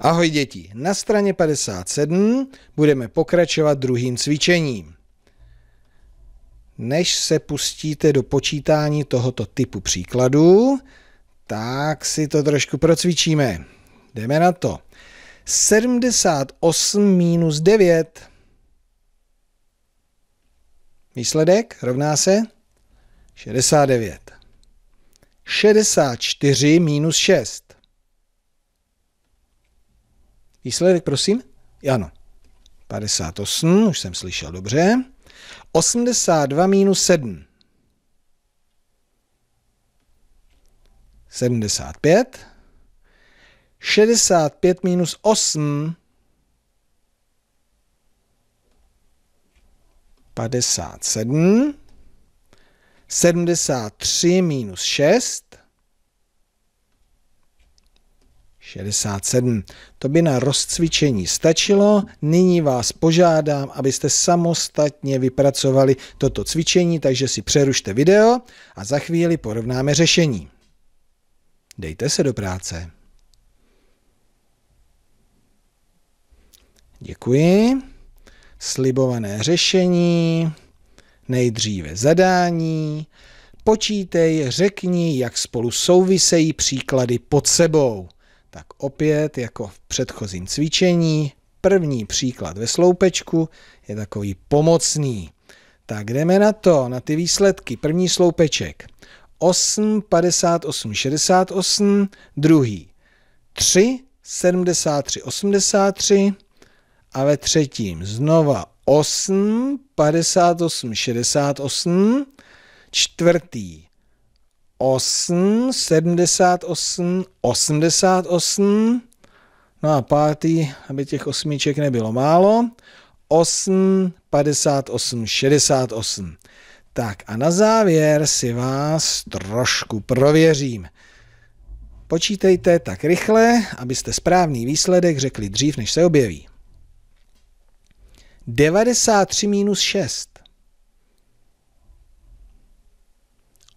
Ahoj děti, na straně 57 budeme pokračovat druhým cvičením. Než se pustíte do počítání tohoto typu příkladů, tak si to trošku procvičíme. Jdeme na to. 78 minus 9. Výsledek rovná se 69. 64 minus 6. Výsledek, prosím? Ano. 58, už jsem slyšel dobře. 82 minus 7. 75. 65 minus 8. 57. 73 minus 6. 67. To by na rozcvičení stačilo. Nyní vás požádám, abyste samostatně vypracovali toto cvičení, takže si přerušte video a za chvíli porovnáme řešení. Dejte se do práce. Děkuji. Slibované řešení. Nejdříve zadání. Počítej, řekni, jak spolu souvisejí příklady pod sebou. Tak opět, jako v předchozím cvičení, první příklad ve sloupečku je takový pomocný. Tak jdeme na to, na ty výsledky. První sloupeček 8, 58, 68, druhý 3, 73, 83 a ve třetím znova 8, 58, 68, čtvrtý 8, 78, 88. No a pátý, aby těch osmiček nebylo málo. 8, 58, 68. Tak a na závěr si vás trošku prověřím. Počítejte tak rychle, abyste správný výsledek řekli dřív, než se objeví. 93 minus 6.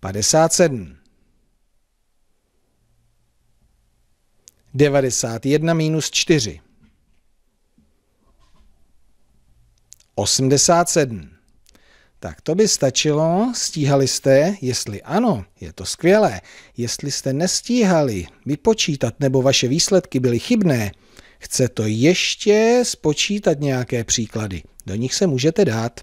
57. 91 minus 4. 87. Tak to by stačilo, stíhali jste, jestli ano, je to skvělé. Jestli jste nestíhali vypočítat nebo vaše výsledky byly chybné, chce to ještě spočítat nějaké příklady. Do nich se můžete dát.